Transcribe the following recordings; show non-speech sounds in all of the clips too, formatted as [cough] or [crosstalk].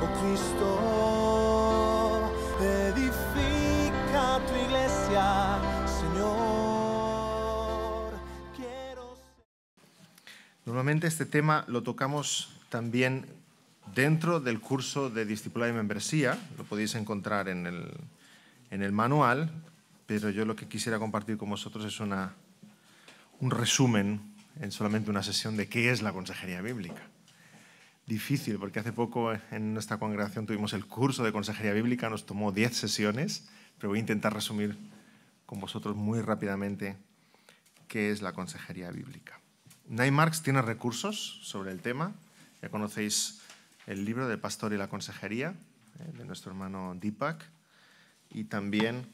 oh Cristo, edifica tu iglesia, Señor. Quiero... Normalmente este tema lo tocamos también dentro del curso de disciplina y membresía, lo podéis encontrar en el, en el manual, pero yo lo que quisiera compartir con vosotros es una, un resumen en solamente una sesión de qué es la consejería bíblica difícil, porque hace poco en nuestra congregación tuvimos el curso de consejería bíblica, nos tomó 10 sesiones, pero voy a intentar resumir con vosotros muy rápidamente qué es la consejería bíblica. Neymarx tiene recursos sobre el tema, ya conocéis el libro de Pastor y la Consejería, eh, de nuestro hermano Deepak, y también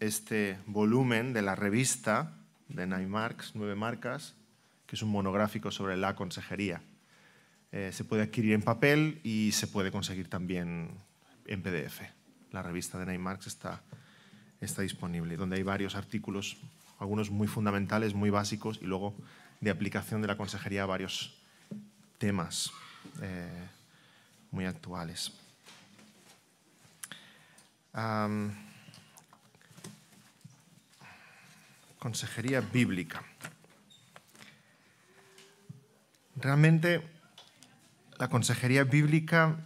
este volumen de la revista de Neymarx, Nueve Marcas, que es un monográfico sobre la consejería. Eh, se puede adquirir en papel y se puede conseguir también en PDF. La revista de Neymarx está, está disponible, donde hay varios artículos, algunos muy fundamentales, muy básicos, y luego de aplicación de la consejería a varios temas eh, muy actuales. consejería bíblica. Realmente la consejería bíblica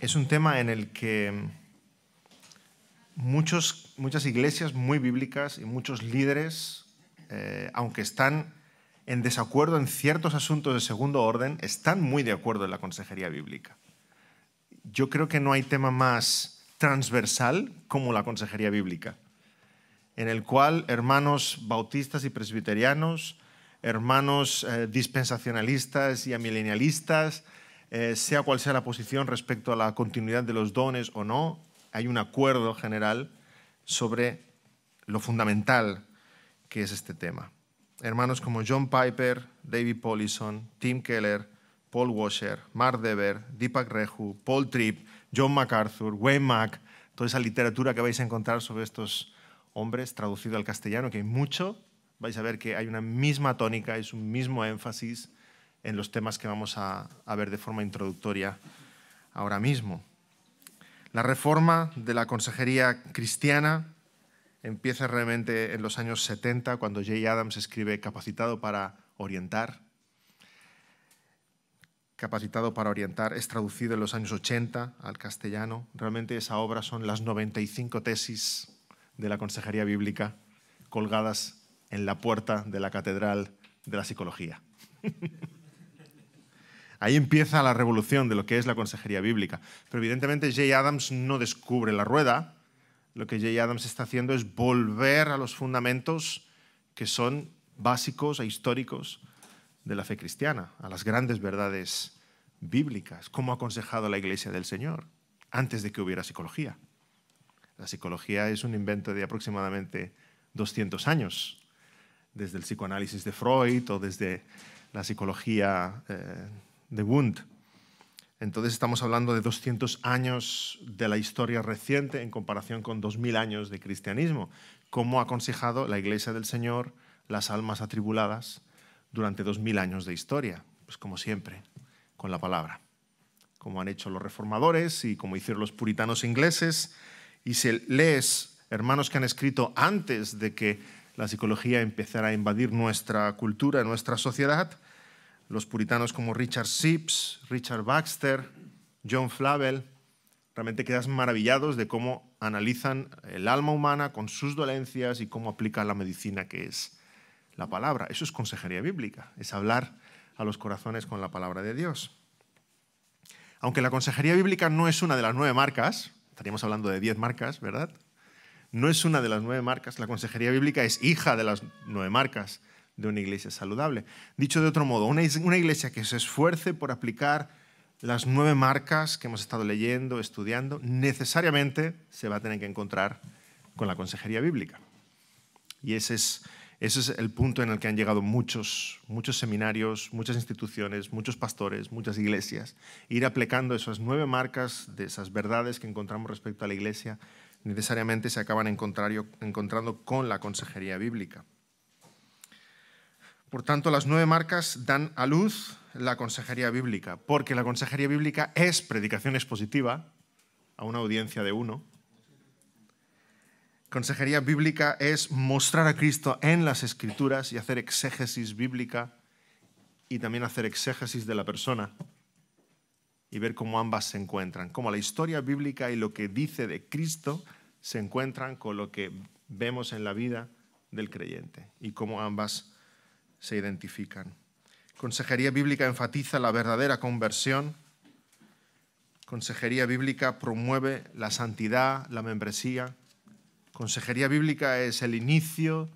es un tema en el que muchas iglesias muy bíblicas y muchos líderes, eh, aunque están en desacuerdo en ciertos asuntos de segundo orden, están muy de acuerdo en la consejería bíblica. Yo creo que no hay tema más transversal como la consejería bíblica, en el cual hermanos bautistas y presbiterianos, hermanos eh, dispensacionalistas y amilenialistas, eh, sea cual sea la posición respecto a la continuidad de los dones o no, hay un acuerdo general sobre lo fundamental que es este tema. Hermanos como John Piper, David Paulison, Tim Keller, Paul Washer, Mark Dever, Deepak Rehu, Paul Tripp, John MacArthur, Wayne Mack, toda esa literatura que vais a encontrar sobre estos hombres traducido al castellano, que hay mucho, vais a ver que hay una misma tónica, es un mismo énfasis en los temas que vamos a, ver de forma introductoria ahora mismo. La reforma de la consejería cristiana empieza realmente en los años 70, cuando Jay Adams escribe Capacitado para Orientar. Capacitado para Orientar es traducido en los años 80 al castellano. Realmente esa obra son las 95 tesis de la Consejería Bíblica colgadas en la puerta de la Catedral de la Psicología. [laughs] Ahí empieza la revolución de lo que es la consejería bíblica. Pero evidentemente Jay Adams no descubre la rueda. Lo que Jay Adams está haciendo es volver a los fundamentos que son básicos e históricos de la fe cristiana, a las grandes verdades bíblicas, como ha aconsejado la Iglesia del Señor antes de que hubiera psicología. La psicología es un invento de aproximadamente 200 años desde el psicoanálisis de Freud o desde la psicología eh, de Wundt. Entonces estamos hablando de 200 años de la historia reciente en comparación con 2000 años de cristianismo. ¿Cómo ha aconsejado la Iglesia del Señor las almas atribuladas durante 2000 años de historia? Pues como siempre, con la palabra. Como han hecho los reformadores y como hicieron los puritanos ingleses. Y se lees hermanos que han escrito antes de que la psicología empezará a invadir nuestra cultura, nuestra sociedad, los puritanos como Richard Sips, Richard Baxter, John Flavel, realmente quedas maravillados de cómo analizan el alma humana con sus dolencias y cómo aplica la medicina que es la palabra. Eso es consejería bíblica, es hablar a los corazones con la palabra de Dios. Aunque la consejería bíblica no es una de las nueve marcas, estaríamos hablando de diez marcas, ¿verdad? no es una de las nueve marcas, la consejería bíblica es hija de las nueve marcas de una iglesia saludable. Dicho de otro modo, una iglesia que se esfuerce por aplicar las nueve marcas que hemos estado leyendo, estudiando, necesariamente se va a tener que encontrar con la consejería bíblica. Y ese es, el punto en el que han llegado muchos, muchos seminarios, muchas instituciones, muchos pastores, muchas iglesias. Ir aplicando esas nueve marcas de esas verdades que encontramos respecto a la iglesia necesariamente se acaban encontrando con la consejería bíblica. Por tanto, las nueve marcas dan a luz la consejería bíblica, porque la consejería bíblica es predicación expositiva a una audiencia de uno. Consejería bíblica es mostrar a Cristo en las escrituras y hacer exégesis bíblica y también hacer exégesis de la persona y ver cómo ambas se encuentran, cómo la historia bíblica y lo que dice de Cristo se encuentran con lo que vemos en la vida del creyente y cómo ambas se identifican. Consejería bíblica enfatiza la verdadera conversión. Consejería bíblica promueve la santidad, la membresía. Consejería bíblica es el inicio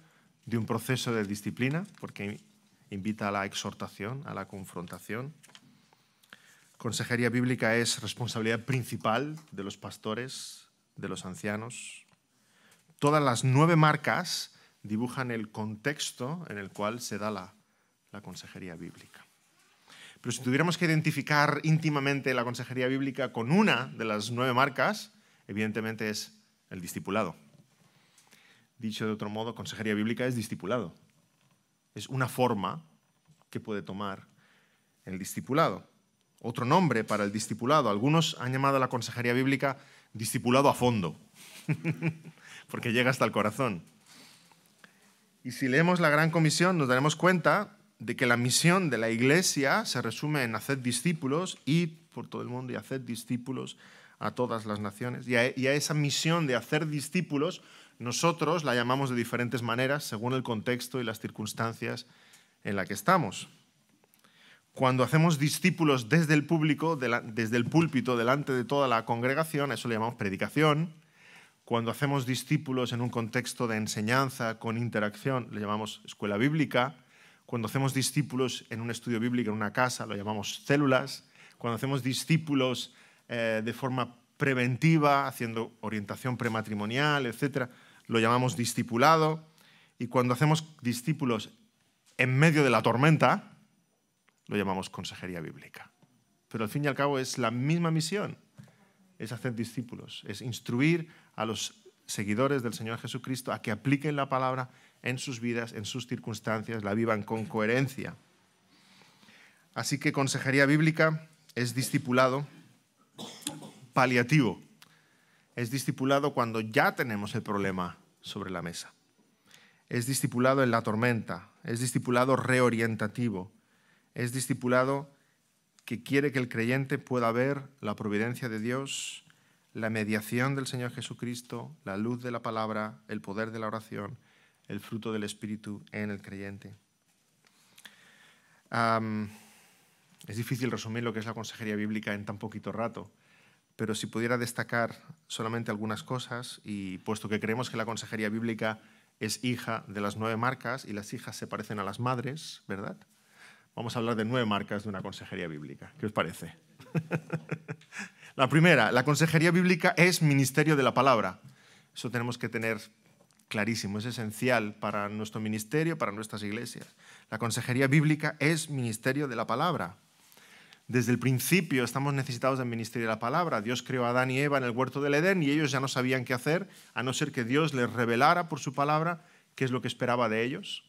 de un proceso de disciplina porque invita a la exhortación, a la confrontación consejería bíblica es responsabilidad principal de los pastores, de los ancianos. Todas las nueve marcas dibujan el contexto en el cual se da la, la consejería bíblica. Pero si tuviéramos que identificar íntimamente la consejería bíblica con una de las nueve marcas, evidentemente es el discipulado. Dicho de otro modo, consejería bíblica es discipulado. Es una forma que puede tomar el discipulado otro nombre para el discipulado. Algunos han llamado a la consejería bíblica discipulado a fondo, [laughs] porque llega hasta el corazón. Y si leemos la Gran Comisión, nos daremos cuenta de que la misión de la Iglesia se resume en hacer discípulos, y por todo el mundo y hacer discípulos a todas las naciones. Y a, y a esa misión de hacer discípulos, nosotros la llamamos de diferentes maneras, según el contexto y las circunstancias en la que estamos. Cuando hacemos discípulos desde el público, desde el púlpito, delante de toda la congregación, eso le llamamos predicación. Cuando hacemos discípulos en un contexto de enseñanza con interacción, le llamamos escuela bíblica. Cuando hacemos discípulos en un estudio bíblico, en una casa, lo llamamos células. Cuando hacemos discípulos eh, de forma preventiva, haciendo orientación prematrimonial, etc. Lo llamamos discipulado. Y cuando hacemos discípulos en medio de la tormenta, lo llamamos consejería bíblica. Pero al fin y al cabo es la misma misión, es hacer discípulos, es instruir a los seguidores del Señor Jesucristo a que apliquen la palabra en sus vidas, en sus circunstancias, la vivan con coherencia. Así que consejería bíblica es discipulado paliativo. Es discipulado cuando ya tenemos el problema sobre la mesa. Es discipulado en la tormenta. Es discipulado reorientativo es discipulado que quiere que el creyente pueda ver la providencia de Dios, la mediación del Señor Jesucristo, la luz de la palabra, el poder de la oración, el fruto del Espíritu en el creyente. es difícil resumir lo que es la consejería bíblica en tan poquito rato, pero si pudiera destacar solamente algunas cosas, y puesto que creemos que la consejería bíblica es hija de las nueve marcas y las hijas se parecen a las madres, ¿verdad? vamos a hablar de nueve marcas de una consejería bíblica. ¿Qué os parece? [laughs] la primera, la consejería bíblica es ministerio de la palabra. Eso tenemos que tener clarísimo, es esencial para nuestro ministerio, para nuestras iglesias. La consejería bíblica es ministerio de la palabra. Desde el principio estamos necesitados del ministerio de la palabra. Dios creó a Adán y Eva en el huerto del Edén y ellos ya no sabían qué hacer, a no ser que Dios les revelara por su palabra qué es lo que esperaba de ellos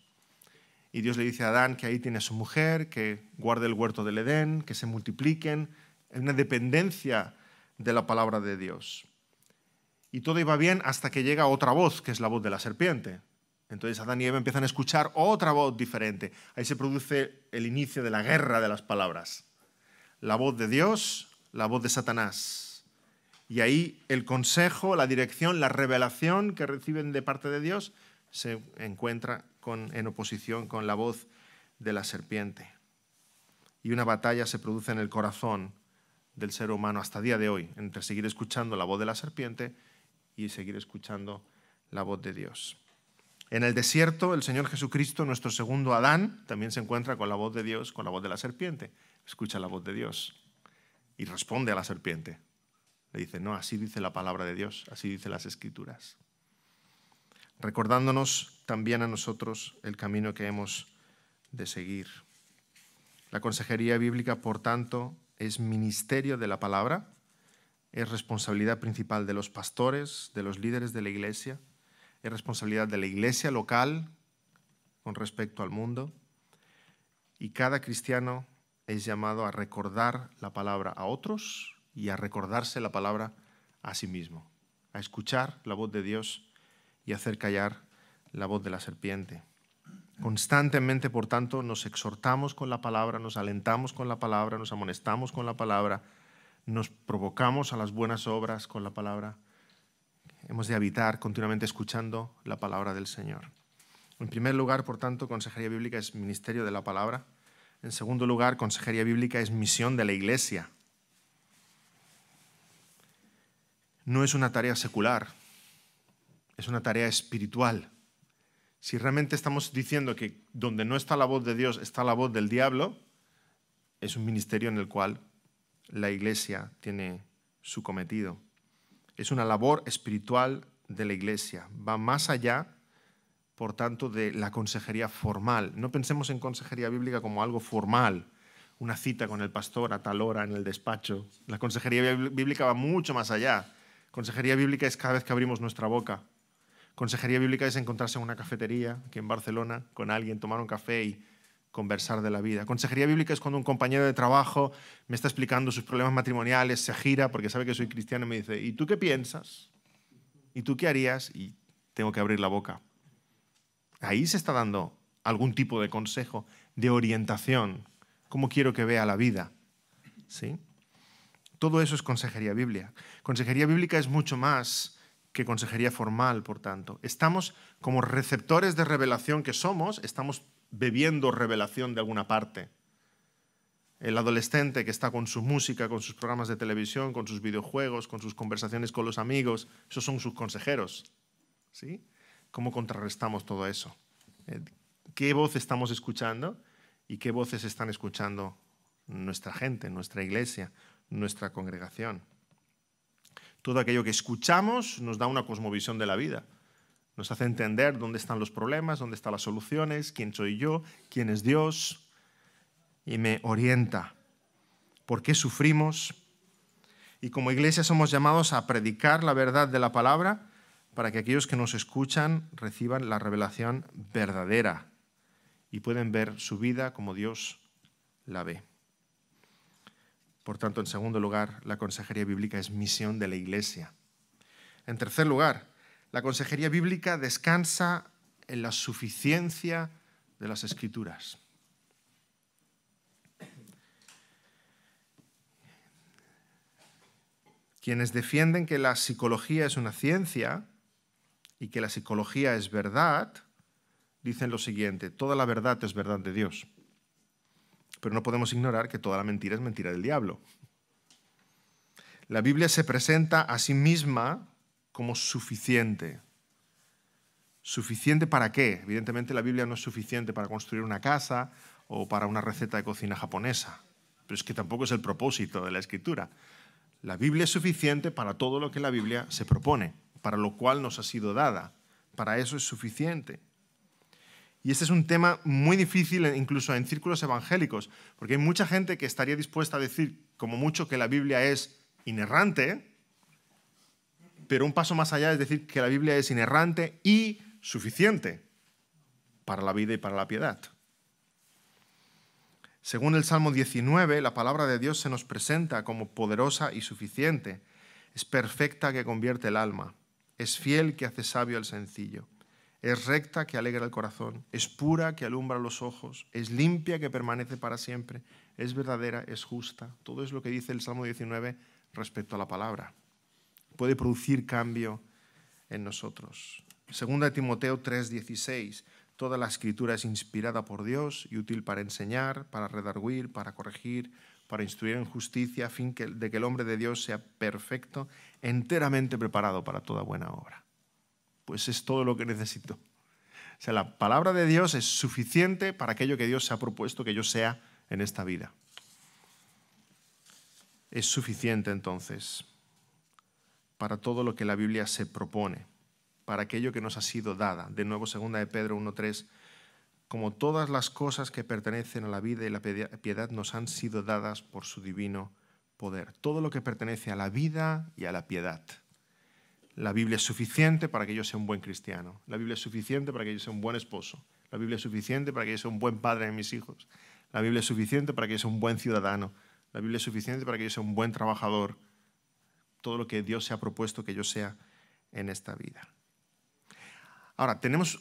y Dios le dice a Adán que ahí tiene a su mujer, que guarde el huerto del Edén, que se multipliquen, Es una dependencia de la palabra de Dios. Y todo iba bien hasta que llega otra voz, que es la voz de la serpiente. Entonces Adán y Eva empiezan a escuchar otra voz diferente. Ahí se produce el inicio de la guerra de las palabras. La voz de Dios, la voz de Satanás. Y ahí el consejo, la dirección, la revelación que reciben de parte de Dios se encuentra en oposición con la voz de la serpiente. Y una batalla se produce en el corazón del ser humano hasta día de hoy, entre seguir escuchando la voz de la serpiente y seguir escuchando la voz de Dios. En el desierto, el Señor Jesucristo, nuestro segundo Adán, también se encuentra con la voz de Dios, con la voz de la serpiente. Escucha la voz de Dios y responde a la serpiente. Le dice, no, así dice la palabra de Dios, así dice las escrituras recordándonos también a nosotros el camino que hemos de seguir. La consejería bíblica, por tanto, es ministerio de la palabra, es responsabilidad principal de los pastores, de los líderes de la iglesia, es responsabilidad de la iglesia local con respecto al mundo, y cada cristiano es llamado a recordar la palabra a otros y a recordarse la palabra a sí mismo, a escuchar la voz de Dios y hacer callar la voz de la serpiente. Constantemente, por tanto, nos exhortamos con la palabra, nos alentamos con la palabra, nos amonestamos con la palabra, nos provocamos a las buenas obras con la palabra. Hemos de habitar continuamente escuchando la palabra del Señor. En primer lugar, por tanto, consejería bíblica es ministerio de la palabra. En segundo lugar, consejería bíblica es misión de la iglesia. No es una tarea secular, es una tarea espiritual. Si realmente estamos diciendo que donde no está la voz de Dios está la voz del diablo, es un ministerio en el cual la iglesia tiene su cometido. Es una labor espiritual de la iglesia. Va más allá, por tanto, de la consejería formal. No pensemos en consejería bíblica como algo formal, una cita con el pastor a tal hora en el despacho. La consejería bíblica va mucho más allá. Consejería bíblica es cada vez que abrimos nuestra boca Consejería bíblica es encontrarse en una cafetería aquí en Barcelona con alguien, tomar un café y conversar de la vida. Consejería bíblica es cuando un compañero de trabajo me está explicando sus problemas matrimoniales, se gira porque sabe que soy cristiano y me dice, ¿y tú qué piensas? ¿Y tú qué harías? Y tengo que abrir la boca. Ahí se está dando algún tipo de consejo, de orientación, cómo quiero que vea la vida. ¿Sí? Todo eso es consejería bíblica. Consejería bíblica es mucho más que consejería formal, por tanto. Estamos como receptores de revelación que somos, estamos bebiendo revelación de alguna parte. El adolescente que está con su música, con sus programas de televisión, con sus videojuegos, con sus conversaciones con los amigos, esos son sus consejeros. ¿Sí? ¿Cómo contrarrestamos todo eso? Eh, ¿Qué voz estamos escuchando y qué voces están escuchando nuestra gente, nuestra iglesia, nuestra congregación? Todo aquello que escuchamos nos da una cosmovisión de la vida. Nos hace entender dónde están los problemas, dónde están las soluciones, quién soy yo, quién es Dios. Y me orienta. ¿Por qué sufrimos? Y como iglesia somos llamados a predicar la verdad de la palabra para que aquellos que nos escuchan reciban la revelación verdadera y pueden ver su vida como Dios la ve. Por tanto, en segundo lugar, la consejería bíblica es misión de la Iglesia. En tercer lugar, la consejería bíblica descansa en la suficiencia de las escrituras. Quienes defienden que la psicología es una ciencia y que la psicología es verdad, dicen lo siguiente, toda la verdad es verdad de Dios. Pero no podemos ignorar que toda la mentira es mentira del diablo. La Biblia se presenta a sí misma como suficiente. ¿Suficiente para qué? Evidentemente la Biblia no es suficiente para construir una casa o para una receta de cocina japonesa, pero es que tampoco es el propósito de la escritura. La Biblia es suficiente para todo lo que la Biblia se propone, para lo cual nos ha sido dada. Para eso es suficiente. Y este es un tema muy difícil eh, incluso en círculos evangélicos, porque hay mucha gente que estaría dispuesta a decir, como mucho, que la Biblia es inerrante, pero un paso más allá es decir que la Biblia es inerrante y suficiente para la vida y para la piedad. Según el Salmo 19, la palabra de Dios se nos presenta como poderosa y suficiente. Es perfecta que convierte el alma. Es fiel que hace sabio al sencillo. Es recta que alegra el corazón, es pura que alumbra los ojos, es limpia que permanece para siempre, es verdadera, es justa. Todo es lo que dice el Salmo 19 respecto a la palabra. Puede producir cambio en nosotros. Segunda de Timoteo 3:16. Toda la escritura es inspirada por Dios y útil para enseñar, para redarguir, para corregir, para instruir en justicia, a fin de que el hombre de Dios sea perfecto, enteramente preparado para toda buena obra pues es todo lo que necesito. O sea, la palabra de Dios es suficiente para aquello que Dios se ha propuesto que yo sea en esta vida. Es suficiente entonces para todo lo que la Biblia se propone, para aquello que nos ha sido dada. De nuevo, segunda de Pedro 1.3, como todas las cosas que pertenecen a la vida y la piedad nos han sido dadas por su divino poder. Todo lo que pertenece a la vida y a la piedad la Biblia es suficiente para que yo sea un buen cristiano. La Biblia es suficiente para que yo sea un buen esposo. La Biblia es suficiente para que yo sea un buen padre de mis hijos. La Biblia es suficiente para que yo sea un buen ciudadano. La Biblia es suficiente para que yo sea un buen trabajador. Todo lo que Dios se ha propuesto que yo sea en esta vida. Ahora, tenemos,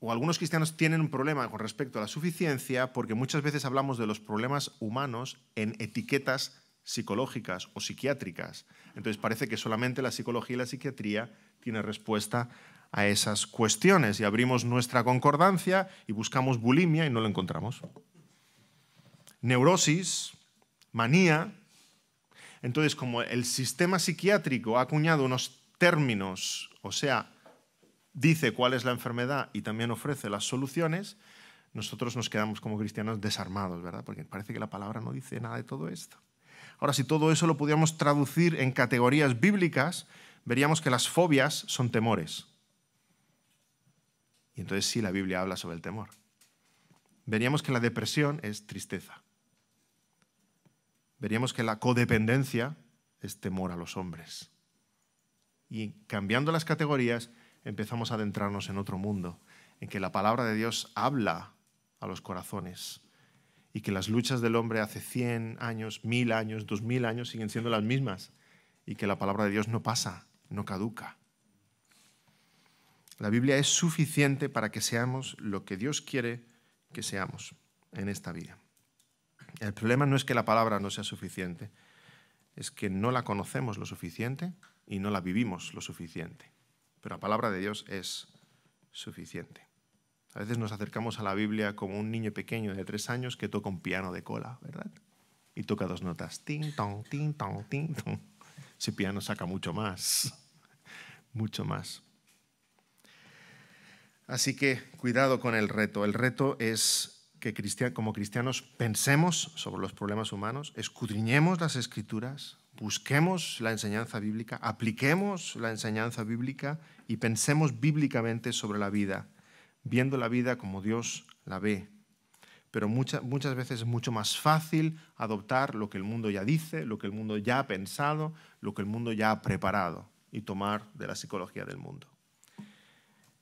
o algunos cristianos tienen un problema con respecto a la suficiencia porque muchas veces hablamos de los problemas humanos en etiquetas psicológicas o psiquiátricas. Entonces parece que solamente la psicología y la psiquiatría tienen respuesta a esas cuestiones y abrimos nuestra concordancia y buscamos bulimia y no lo encontramos. Neurosis, manía. Entonces, como el sistema psiquiátrico ha acuñado unos términos, o sea, dice cuál es la enfermedad y también ofrece las soluciones, nosotros nos quedamos como cristianos desarmados, ¿verdad? Porque parece que la palabra no dice nada de todo esto. Ahora, si todo eso lo pudiéramos traducir en categorías bíblicas, veríamos que las fobias son temores. Y entonces sí, la Biblia habla sobre el temor. Veríamos que la depresión es tristeza. Veríamos que la codependencia es temor a los hombres. Y cambiando las categorías, empezamos a adentrarnos en otro mundo, en que la palabra de Dios habla a los corazones, y que las luchas del hombre hace 100 años, 1000 años, 2000 años siguen siendo las mismas y que la palabra de Dios no pasa, no caduca. La Biblia es suficiente para que seamos lo que Dios quiere que seamos en esta vida. El problema no es que la palabra no sea suficiente, es que no la conocemos lo suficiente y no la vivimos lo suficiente. Pero la palabra de Dios es suficiente. A veces nos acercamos a la Biblia como un niño pequeño de tres años que toca un piano de cola, ¿verdad? Y toca dos notas, ting, tong, ting, tong, ting, tong. Ese piano saca mucho más, mucho más. Así que cuidado con el reto. El reto es que como cristianos pensemos sobre los problemas humanos, escudriñemos las escrituras, busquemos la enseñanza bíblica, apliquemos la enseñanza bíblica y pensemos bíblicamente sobre la vida viendo la vida como Dios la ve. Pero muchas, veces es mucho más fácil adoptar lo que el mundo ya dice, lo que el mundo ya ha pensado, lo que el mundo ya ha preparado y tomar de la psicología del mundo.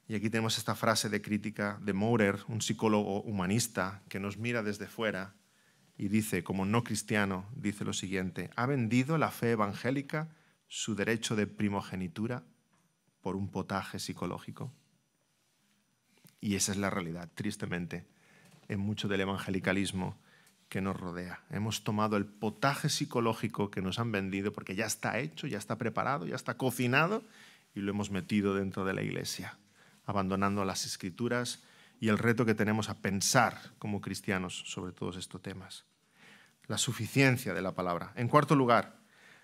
Y aquí tenemos esta frase de crítica de Maurer, un psicólogo humanista que nos mira desde fuera y dice, como no cristiano, dice lo siguiente, ¿ha vendido la fe evangélica su derecho de primogenitura por un potaje psicológico? Y esa es la realidad, tristemente, en mucho del evangelicalismo que nos rodea. Hemos tomado el potaje psicológico que nos han vendido porque ya está hecho, ya está preparado, ya está cocinado y lo hemos metido dentro de la iglesia, abandonando las escrituras y el reto que tenemos a pensar como cristianos sobre todos estos temas. La suficiencia de la palabra. En cuarto lugar,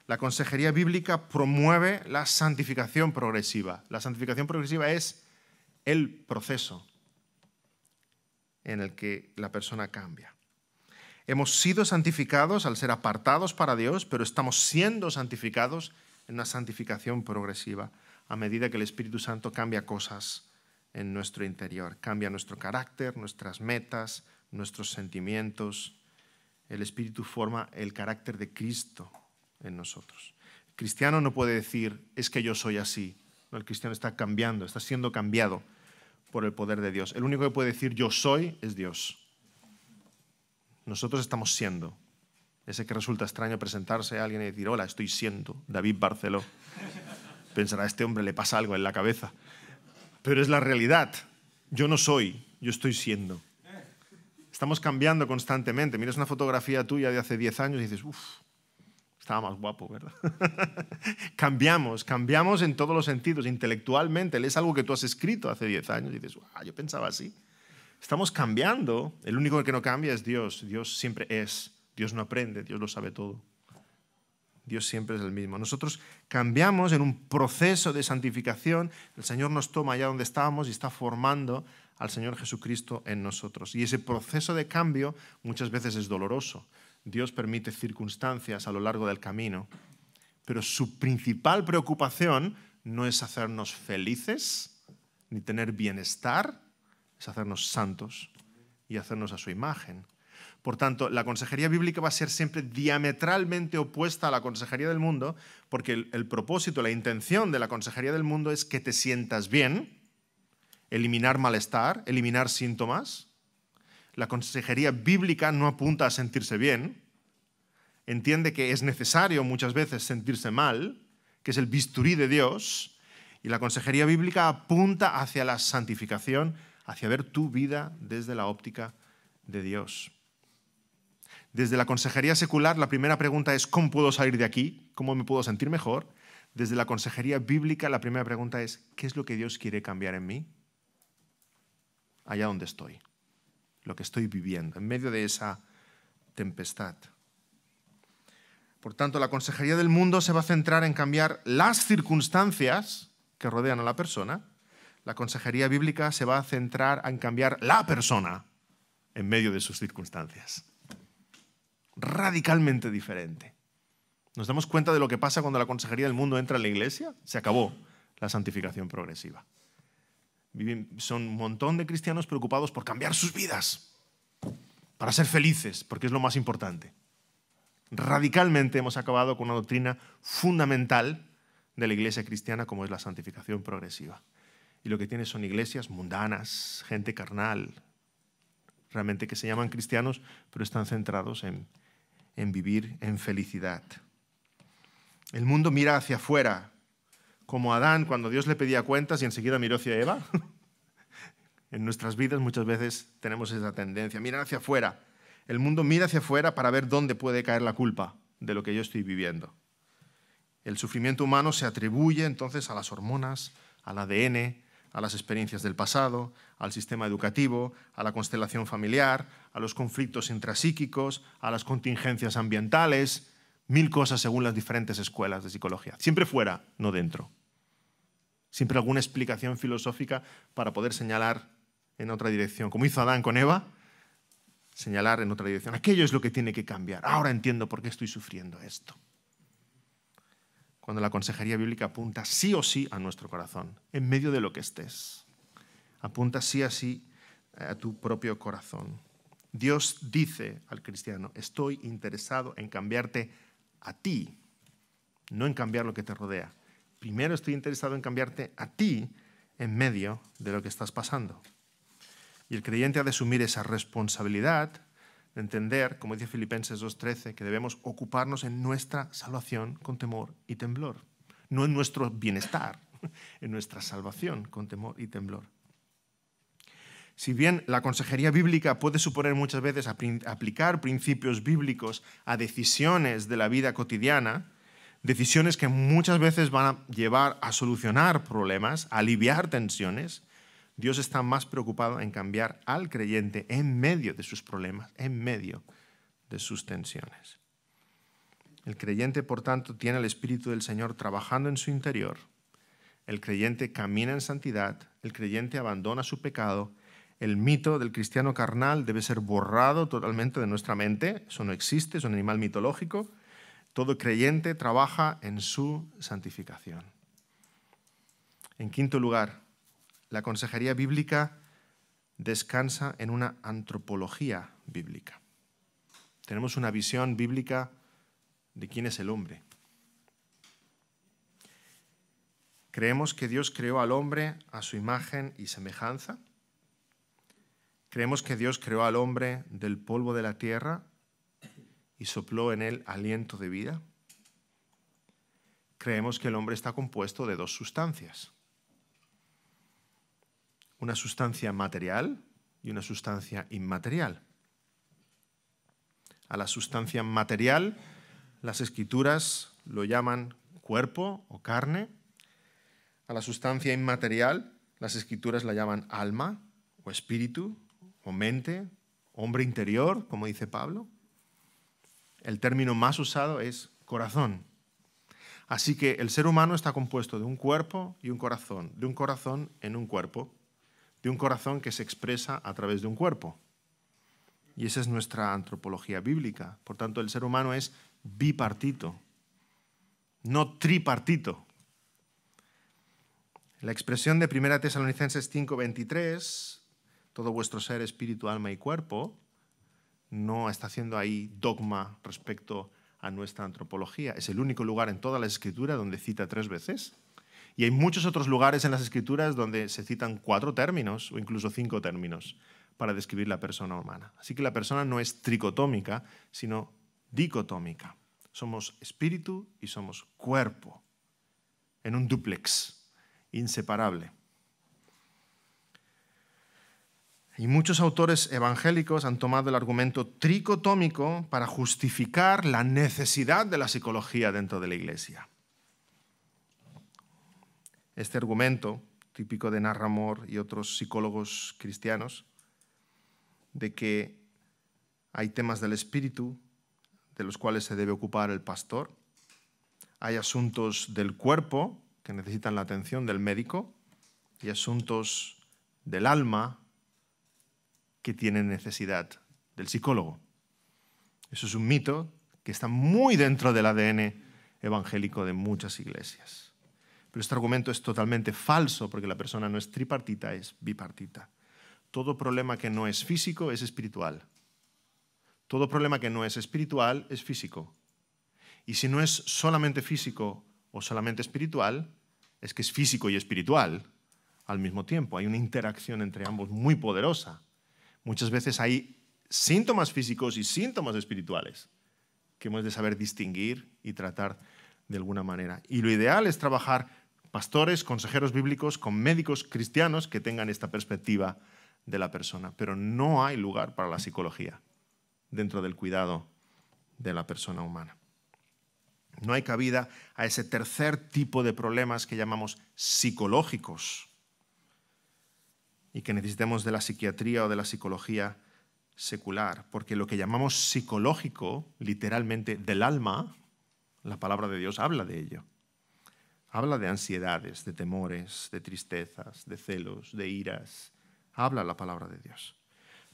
la consejería bíblica promueve la santificación progresiva. La santificación progresiva es el proceso en el que la persona cambia. Hemos sido santificados al ser apartados para Dios, pero estamos siendo santificados en una santificación progresiva a medida que el Espíritu Santo cambia cosas en nuestro interior, cambia nuestro carácter, nuestras metas, nuestros sentimientos. El Espíritu forma el carácter de Cristo en nosotros. El cristiano no puede decir, es que yo soy así, el cristiano está cambiando, está siendo cambiado por el poder de Dios. El único que puede decir yo soy es Dios. Nosotros estamos siendo. Ese que resulta extraño presentarse a alguien y decir, hola, estoy siendo David Barceló. Pensará, a este hombre le pasa algo en la cabeza. Pero es la realidad. Yo no soy, yo estoy siendo. Estamos cambiando constantemente. Miras una fotografía tuya de hace 10 años y dices, uff, estaba más guapo, ¿verdad? [laughs] cambiamos, cambiamos en todos los sentidos, intelectualmente. Lees algo que tú has escrito hace 10 años y dices, ah, yo pensaba así. Estamos cambiando. El único que no cambia es Dios. Dios siempre es. Dios no aprende, Dios lo sabe todo. Dios siempre es el mismo. Nosotros cambiamos en un proceso de santificación. El Señor nos toma allá donde estábamos y está formando al Señor Jesucristo en nosotros. Y ese proceso de cambio muchas veces es doloroso. Dios permite circunstancias a lo largo del camino, pero su principal preocupación no es hacernos felices ni tener bienestar, es hacernos santos y hacernos a su imagen. Por tanto, la consejería bíblica va a ser siempre diametralmente opuesta a la consejería del mundo, porque el, propósito, la intención de la consejería del mundo es que te sientas bien, eliminar malestar, eliminar síntomas, la consejería bíblica no apunta a sentirse bien, entiende que es necesario muchas veces sentirse mal, que es el bisturí de Dios, y la consejería bíblica apunta hacia la santificación, hacia ver tu vida desde la óptica de Dios. Desde la consejería secular, la primera pregunta es, ¿cómo puedo salir de aquí? ¿Cómo me puedo sentir mejor? Desde la consejería bíblica, la primera pregunta es, ¿qué es lo que Dios quiere cambiar en mí? Allá donde estoy lo que estoy viviendo, en medio de esa tempestad. Por tanto, la consejería del mundo se va a centrar en cambiar las circunstancias que rodean a la persona. La consejería bíblica se va a centrar en cambiar la persona en medio de sus circunstancias. Radicalmente diferente. ¿Nos damos cuenta de lo que pasa cuando la consejería del mundo entra en la iglesia? Se acabó la santificación progresiva. Son un montón de cristianos preocupados por cambiar sus vidas, para ser felices, porque es lo más importante. Radicalmente hemos acabado con una doctrina fundamental de la iglesia cristiana como es la santificación progresiva. Y lo que tiene son iglesias mundanas, gente carnal, realmente que se llaman cristianos, pero están centrados en, vivir en felicidad. El mundo mira hacia afuera, como Adán cuando Dios le pedía cuentas y enseguida miró hacia Eva. [laughs] en nuestras vidas muchas veces tenemos esa tendencia, mirar hacia afuera. El mundo mira hacia afuera para ver dónde puede caer la culpa de lo que yo estoy viviendo. El sufrimiento humano se atribuye entonces a las hormonas, al ADN, a las experiencias del pasado, al sistema educativo, a la constelación familiar, a los conflictos intrasíquicos, a las contingencias ambientales, mil cosas según las diferentes escuelas de psicología. Siempre fuera, no dentro. Siempre alguna explicación filosófica para poder señalar en otra dirección. Como hizo Adán con Eva, señalar en otra dirección. Aquello es lo que tiene que cambiar. Ahora entiendo por qué estoy sufriendo esto. Cuando la consejería bíblica apunta sí o sí a nuestro corazón, en medio de lo que estés. Apunta sí o sí a tu propio corazón. Dios dice al cristiano, estoy interesado en cambiarte a ti, no en cambiar lo que te rodea primero estoy interesado en cambiarte a ti en medio de lo que estás pasando. Y el creyente ha de asumir esa responsabilidad de entender, como dice Filipenses 2.13, que debemos ocuparnos en nuestra salvación con temor y temblor, no en nuestro bienestar, [laughs] en nuestra salvación con temor y temblor. Si bien la consejería bíblica puede suponer muchas veces aplicar principios bíblicos a decisiones de la vida cotidiana, Decisiones que muchas veces van a llevar a solucionar problemas, a aliviar tensiones. Dios está más preocupado en cambiar al creyente en medio de sus problemas, en medio de sus tensiones. El creyente, por tanto, tiene el Espíritu del Señor trabajando en su interior. El creyente camina en santidad, el creyente abandona su pecado. El mito del cristiano carnal debe ser borrado totalmente de nuestra mente. Eso no existe, es un animal mitológico todo creyente trabaja en su santificación. En quinto lugar, la consejería bíblica descansa en una antropología bíblica. Tenemos una visión bíblica de quién es el hombre. Creemos que Dios creó al hombre a su imagen y semejanza. Creemos que Dios creó al hombre del polvo de la tierra y sopló en él aliento de vida? Creemos que el hombre está compuesto de dos sustancias. Una sustancia material y una sustancia inmaterial. A la sustancia material las escrituras lo llaman cuerpo o carne. A la sustancia inmaterial las escrituras la llaman alma o espíritu o mente, hombre interior, como dice Pablo. El término más usado es corazón. Así que el ser humano está compuesto de un cuerpo y un corazón, de un corazón en un cuerpo, de un corazón que se expresa a través de un cuerpo. Y esa es nuestra antropología bíblica. Por tanto, el ser humano es bipartito, no tripartito. La expresión de 1 Tesalonicenses 5:23, todo vuestro ser, espíritu, alma y cuerpo, no está haciendo ahí dogma respecto a nuestra antropología. Es el único lugar en toda la escritura donde cita tres veces. Y hay muchos otros lugares en las escrituras donde se citan cuatro términos o incluso cinco términos para describir la persona humana. Así que la persona no es tricotómica, sino dicotómica. Somos espíritu y somos cuerpo, en un duplex, inseparable. Y muchos autores evangélicos han tomado el argumento tricotómico para justificar la necesidad de la psicología dentro de la iglesia. Este argumento, típico de Narramor y otros psicólogos cristianos, de que hay temas del espíritu de los cuales se debe ocupar el pastor, hay asuntos del cuerpo que necesitan la atención del médico y asuntos del alma que tiene necesidad del psicólogo. Eso es un mito que está muy dentro del ADN evangélico de muchas iglesias. Pero este argumento es totalmente falso porque la persona no es tripartita, es bipartita. Todo problema que no es físico es espiritual. Todo problema que no es espiritual es físico. Y si no es solamente físico o solamente espiritual, es que es físico y espiritual al mismo tiempo. Hay una interacción entre ambos muy poderosa. Muchas veces hay síntomas físicos y síntomas espirituales que hemos de saber distinguir y tratar de alguna manera. Y lo ideal es trabajar pastores, consejeros bíblicos, con médicos cristianos que tengan esta perspectiva de la persona. Pero no hay lugar para la psicología dentro del cuidado de la persona humana. No hay cabida a ese tercer tipo de problemas que llamamos psicológicos y que necesitemos de la psiquiatría o de la psicología secular, porque lo que llamamos psicológico, literalmente del alma, la palabra de Dios habla de ello. Habla de ansiedades, de temores, de tristezas, de celos, de iras. Habla la palabra de Dios.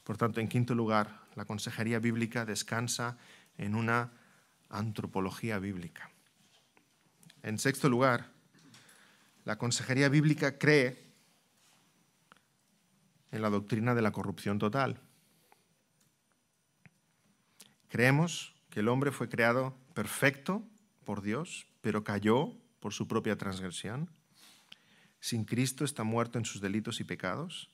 Por tanto, en quinto lugar, la consejería bíblica descansa en una antropología bíblica. En sexto lugar, la consejería bíblica cree la doctrina de la corrupción total. Creemos que el hombre fue creado perfecto por Dios, pero cayó por su propia transgresión. Sin Cristo está muerto en sus delitos y pecados.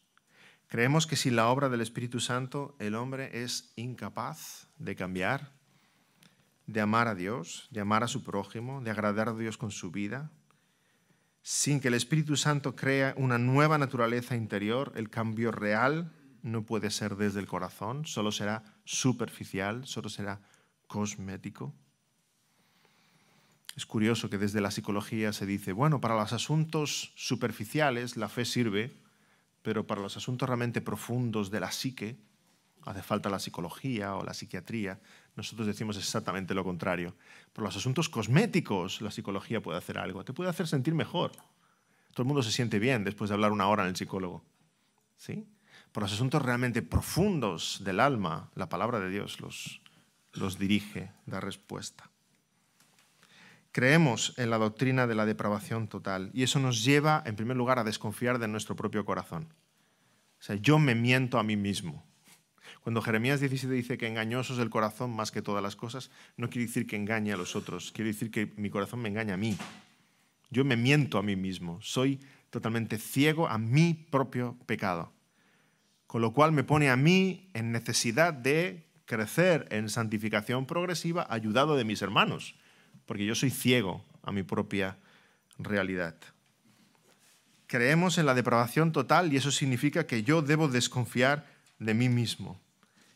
Creemos que sin la obra del Espíritu Santo el hombre es incapaz de cambiar, de amar a Dios, de amar a su prójimo, de agradar a Dios con su vida, sin que el Espíritu Santo crea una nueva naturaleza interior, el cambio real no puede ser desde el corazón, solo será superficial, solo será cosmético. Es curioso que desde la psicología se dice, bueno, para los asuntos superficiales la fe sirve, pero para los asuntos realmente profundos de la psique, hace falta la psicología o la psiquiatría. Nosotros decimos exactamente lo contrario. Por los asuntos cosméticos, la psicología puede hacer algo. Te puede hacer sentir mejor. Todo el mundo se siente bien después de hablar una hora en el psicólogo. ¿Sí? Por los asuntos realmente profundos del alma, la palabra de Dios los, los dirige, da respuesta. Creemos en la doctrina de la depravación total y eso nos lleva, en primer lugar, a desconfiar de nuestro propio corazón. O sea, yo me miento a mí mismo. Cuando Jeremías 17 dice que engañoso es el corazón más que todas las cosas, no quiere decir que engañe a los otros, quiere decir que mi corazón me engaña a mí. Yo me miento a mí mismo, soy totalmente ciego a mi propio pecado. Con lo cual me pone a mí en necesidad de crecer en santificación progresiva ayudado de mis hermanos, porque yo soy ciego a mi propia realidad. Creemos en la depravación total y eso significa que yo debo desconfiar de mí mismo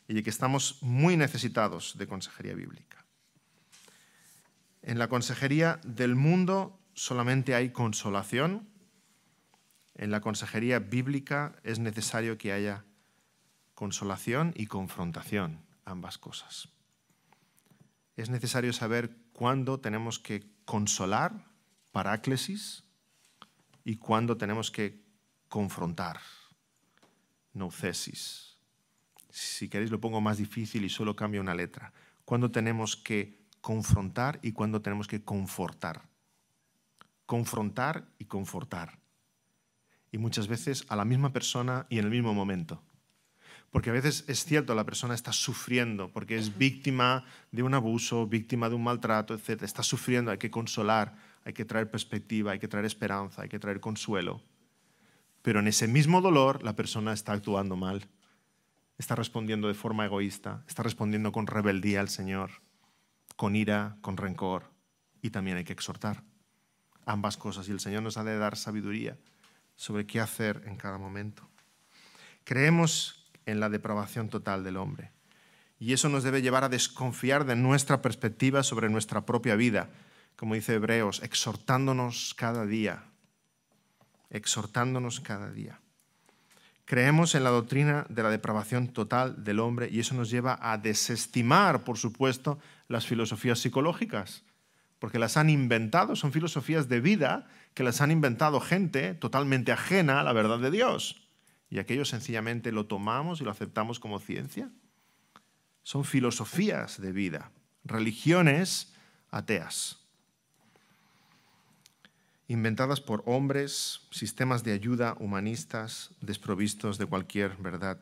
y de que estamos muy necesitados de consejería bíblica. En la consejería del mundo solamente hay consolación, en la consejería bíblica es necesario que haya consolación y confrontación, ambas cosas. Es necesario saber cuándo tenemos que consolar, paráclesis, y cuándo tenemos que confrontar, noucesis si queréis lo pongo más difícil y solo cambio una letra. ¿Cuándo tenemos que confrontar y cuándo tenemos que confortar? Confrontar y confortar. Y muchas veces a la misma persona y en el mismo momento. Porque a veces es cierto, la persona está sufriendo porque es víctima de un abuso, víctima de un maltrato, etc. Está sufriendo, hay que consolar, hay que traer perspectiva, hay que traer esperanza, hay que traer consuelo. Pero en ese mismo dolor la persona está actuando mal está respondiendo de forma egoísta, está respondiendo con rebeldía al Señor, con ira, con rencor, y también hay que exhortar. Ambas cosas, y el Señor nos ha de dar sabiduría sobre qué hacer en cada momento. Creemos en la depravación total del hombre, y eso nos debe llevar a desconfiar de nuestra perspectiva sobre nuestra propia vida, como dice Hebreos, exhortándonos cada día, exhortándonos cada día. Creemos en la doctrina de la depravación total del hombre y eso nos lleva a desestimar, por supuesto, las filosofías psicológicas, porque las han inventado, son filosofías de vida que las han inventado gente totalmente ajena a la verdad de Dios. Y aquello sencillamente lo tomamos y lo aceptamos como ciencia. Son filosofías de vida, religiones ateas inventadas por hombres, sistemas de ayuda humanistas desprovistos de cualquier verdad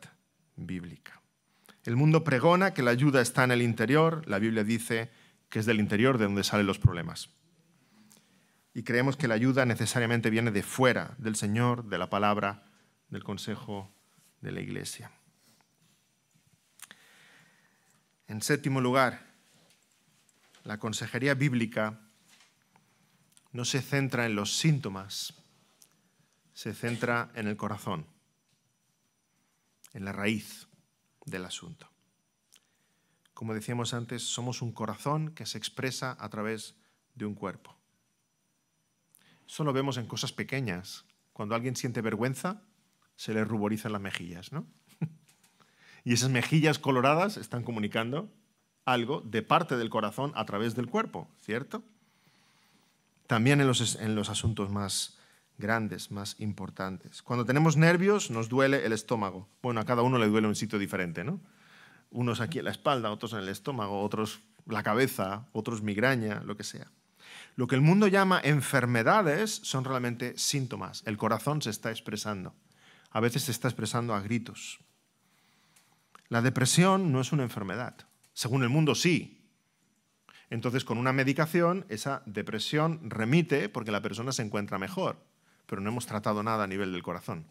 bíblica. El mundo pregona que la ayuda está en el interior, la Biblia dice que es del interior de donde salen los problemas. Y creemos que la ayuda necesariamente viene de fuera, del Señor, de la palabra, del consejo de la iglesia. En séptimo lugar, la consejería bíblica no se centra en los síntomas, se centra en el corazón, en la raíz del asunto. Como decíamos antes, somos un corazón que se expresa a través de un cuerpo. Eso lo vemos en cosas pequeñas. Cuando alguien siente vergüenza, se le ruborizan las mejillas, ¿no? [laughs] y esas mejillas coloradas están comunicando algo de parte del corazón a través del cuerpo, ¿cierto? también en los, asuntos más grandes, más importantes. Cuando tenemos nervios nos duele el estómago. Bueno, a cada uno le duele un sitio diferente, ¿no? Unos aquí en la espalda, otros en el estómago, otros la cabeza, otros migraña, lo que sea. Lo que el mundo llama enfermedades son realmente síntomas. El corazón se está expresando. A veces se está expresando a gritos. La depresión no es una enfermedad. Según el mundo sí, entonces, con una medicación, esa depresión remite porque la persona se encuentra mejor, pero no hemos tratado nada a nivel del corazón.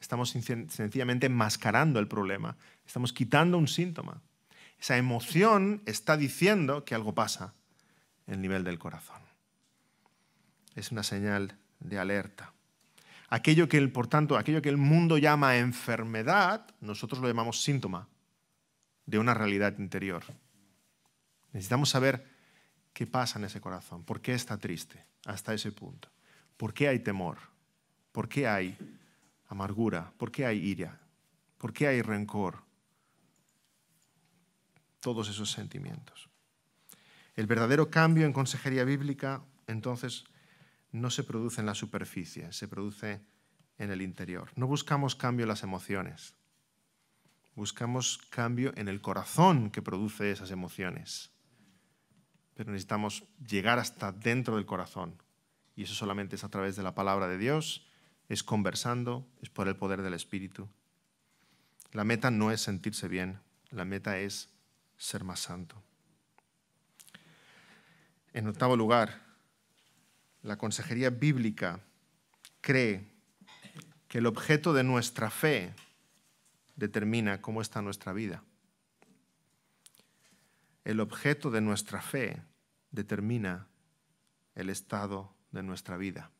Estamos sencillamente enmascarando el problema, estamos quitando un síntoma. Esa emoción está diciendo que algo pasa en el nivel del corazón. Es una señal de alerta. Aquello que, por tanto, aquello que el mundo llama enfermedad, nosotros lo llamamos síntoma de una realidad interior. Necesitamos saber qué pasa en ese corazón, por qué está triste hasta ese punto, por qué hay temor, por qué hay amargura, por qué hay ira, por qué hay rencor, todos esos sentimientos. El verdadero cambio en consejería bíblica entonces no se produce en la superficie, se produce en el interior. No buscamos cambio en las emociones, buscamos cambio en el corazón que produce esas emociones pero necesitamos llegar hasta dentro del corazón. Y eso solamente es a través de la palabra de Dios, es conversando, es por el poder del Espíritu. La meta no es sentirse bien, la meta es ser más santo. En octavo lugar, la consejería bíblica cree que el objeto de nuestra fe determina cómo está nuestra vida. El objeto de nuestra fe determina el estado de nuestra vida.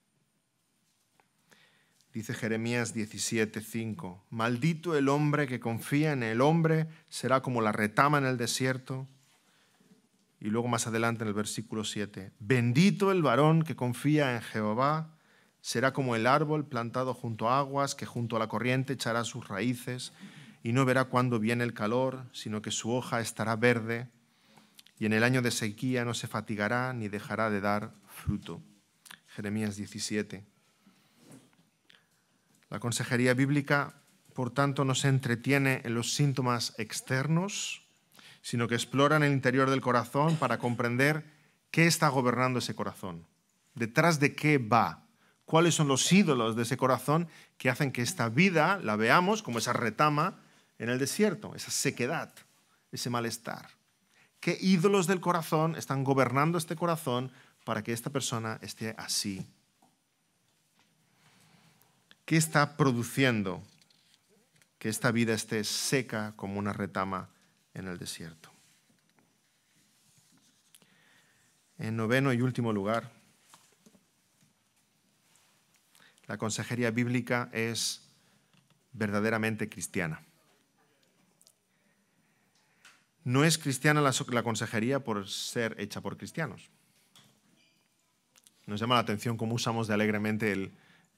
Dice Jeremías 17:5, maldito el hombre que confía en el hombre, será como la retama en el desierto. Y luego más adelante en el versículo 7, bendito el varón que confía en Jehová, será como el árbol plantado junto a aguas, que junto a la corriente echará sus raíces y no verá cuándo viene el calor, sino que su hoja estará verde y en el año de sequía no se fatigará ni dejará de dar fruto. Jeremías 17. La consejería bíblica, por tanto, no se entretiene en los síntomas externos, sino que explora en el interior del corazón para comprender qué está gobernando ese corazón, detrás de qué va, cuáles son los ídolos de ese corazón que hacen que esta vida la veamos como esa retama en el desierto, esa sequedad, ese malestar qué ídolos del corazón están gobernando este corazón para que esta persona esté así. ¿Qué está produciendo que esta vida esté seca como una retama en el desierto? En noveno y último lugar, la consejería bíblica es verdaderamente cristiana no es cristiana la, consejería por ser hecha por cristianos. Nos llama la atención cómo usamos de alegremente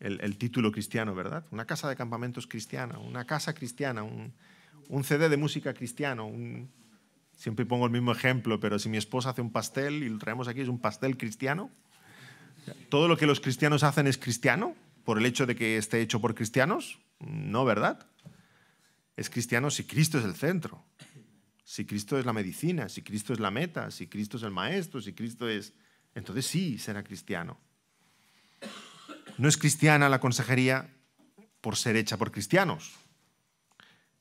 el, título cristiano, ¿verdad? Una casa de campamentos cristiana, una casa cristiana, un, CD de música cristiano. Siempre pongo el mismo ejemplo, pero si mi esposa hace un pastel y lo traemos aquí, es un pastel cristiano. ¿Todo lo que los cristianos hacen es cristiano por el hecho de que esté hecho por cristianos? No, ¿verdad? Es cristiano si Cristo es el centro si Cristo es la medicina, si Cristo es la meta, si Cristo es el maestro, si Cristo es... Entonces sí será cristiano. No es cristiana la consejería por ser hecha por cristianos.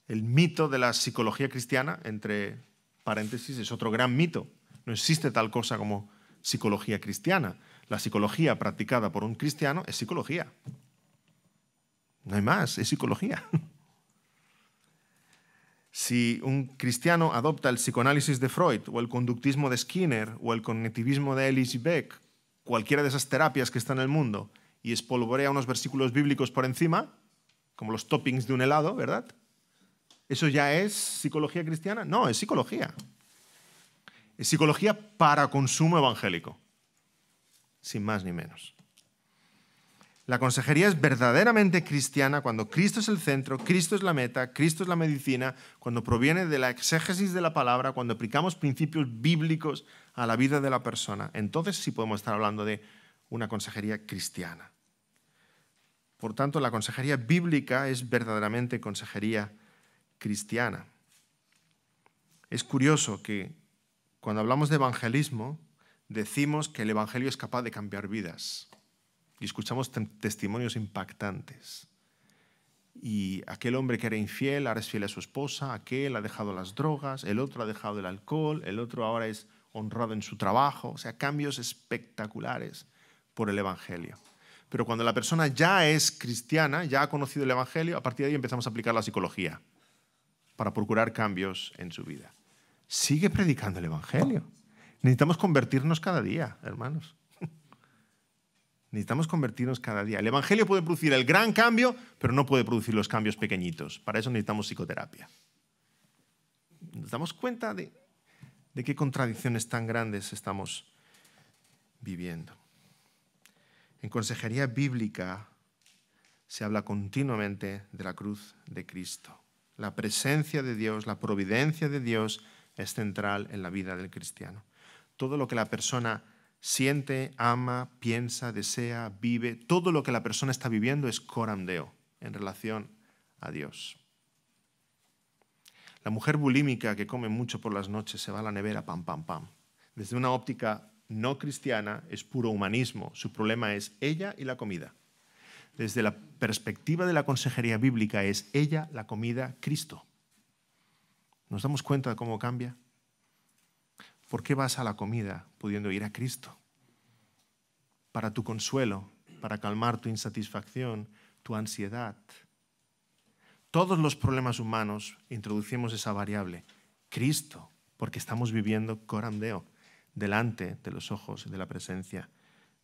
El mito de la psicología cristiana, entre paréntesis, es otro gran mito. No existe tal cosa como psicología cristiana. La psicología practicada por un cristiano es psicología. No hay más, es psicología. [laughs] si un cristiano adopta el psicoanálisis de Freud o el conductismo de Skinner o el cognitivismo de Ellis Beck, cualquiera de esas terapias que están en el mundo, y espolvorea unos versículos bíblicos por encima, como los toppings de un helado, ¿verdad? ¿Eso ya es psicología cristiana? No, es psicología. Es psicología para consumo evangélico, sin más ni menos. La consejería es verdaderamente cristiana cuando Cristo es el centro, Cristo es la meta, Cristo es la medicina, cuando proviene de la exégesis de la palabra, cuando aplicamos principios bíblicos a la vida de la persona. Entonces sí podemos estar hablando de una consejería cristiana. Por tanto, la consejería bíblica es verdaderamente consejería cristiana. Es curioso que cuando hablamos de evangelismo, decimos que el Evangelio es capaz de cambiar vidas y escuchamos testimonios impactantes. Y aquel hombre que era infiel ahora es fiel a su esposa, aquel ha dejado las drogas, el otro ha dejado el alcohol, el otro ahora es honrado en su trabajo, o sea, cambios espectaculares por el Evangelio. Pero cuando la persona ya es cristiana, ya ha conocido el Evangelio, a partir de ahí empezamos a aplicar la psicología para procurar cambios en su vida. Sigue predicando el Evangelio. Necesitamos convertirnos cada día, hermanos. Necesitamos convertirnos cada día. El Evangelio puede producir el gran cambio, pero no puede producir los cambios pequeñitos. Para eso necesitamos psicoterapia. Nos damos cuenta de, qué contradicciones tan grandes estamos viviendo. En consejería bíblica se habla continuamente de la cruz de Cristo. La presencia de Dios, la providencia de Dios es central en la vida del cristiano. Todo lo que la persona siente, ama, piensa, desea, vive. Todo lo que la persona está viviendo es coram deo en relación a Dios. La mujer bulímica que come mucho por las noches se va a la nevera, pam, pam, pam. Desde una óptica no cristiana es puro humanismo. Su problema es ella y la comida. Desde la perspectiva de la consejería bíblica es ella, la comida, Cristo. ¿Nos damos cuenta de cómo cambia? ¿Por qué vas a la comida pudiendo ir a Cristo? Para tu consuelo, para calmar tu insatisfacción, tu ansiedad. Todos los problemas humanos introducimos esa variable, Cristo, porque estamos viviendo corandeo delante de los ojos de la presencia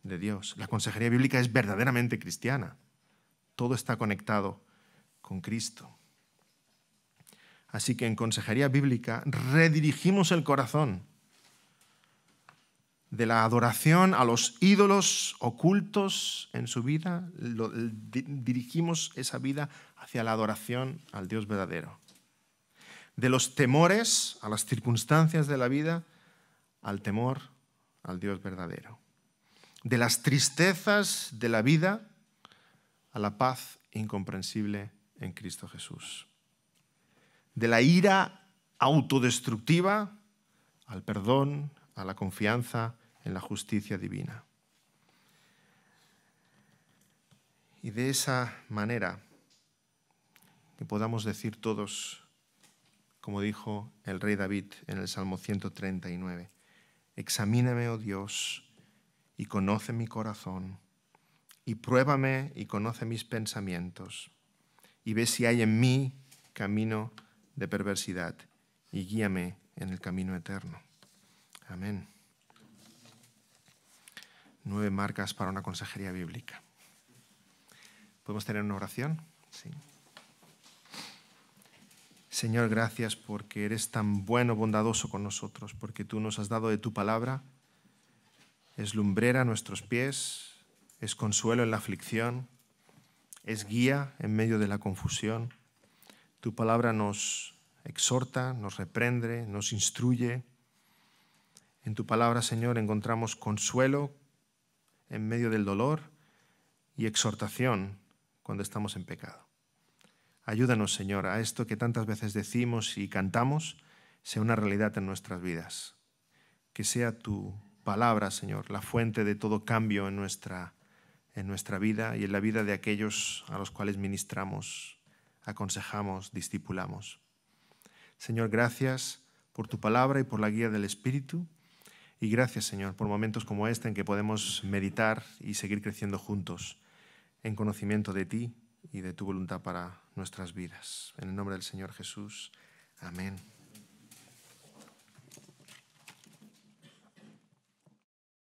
de Dios. La consejería bíblica es verdaderamente cristiana. Todo está conectado con Cristo. Así que en consejería bíblica redirigimos el corazón de la adoración a los ídolos ocultos en su vida, dirigimos esa vida hacia la adoración al Dios verdadero. De los temores a las circunstancias de la vida, al temor al Dios verdadero. De las tristezas de la vida, a la paz incomprensible en Cristo Jesús. De la ira autodestructiva, al perdón a la confianza en la justicia divina. Y de esa manera que podamos decir todos, como dijo el rey David en el Salmo 139, examíname, oh Dios, y conoce mi corazón, y pruébame y conoce mis pensamientos, y ve si hay en mí camino de perversidad, y guíame en el camino eterno. nueve marcas para una consejería bíblica. ¿Podemos tener una oración? Señor, gracias porque eres tan bueno, bondadoso con nosotros, porque tú nos has dado de tu palabra. Es lumbrera a nuestros pies, es consuelo en la aflicción, es guía en medio de la confusión. Tu palabra nos exhorta, nos reprende, nos instruye. En tu palabra, Señor, encontramos consuelo, en medio del dolor y exhortación cuando estamos en pecado. Ayúdanos, Señor, a esto que tantas veces decimos y cantamos sea una realidad en nuestras vidas. Que sea tu palabra, Señor, la fuente de todo cambio en nuestra, en nuestra vida y en la vida de aquellos a los cuales ministramos, aconsejamos, discipulamos. Señor, gracias por tu palabra y por la guía del Espíritu y gracias, Señor, por momentos como este en que podemos meditar y seguir creciendo juntos en conocimiento de ti y de tu voluntad para nuestras vidas. En el nombre del Señor Jesús. Amén.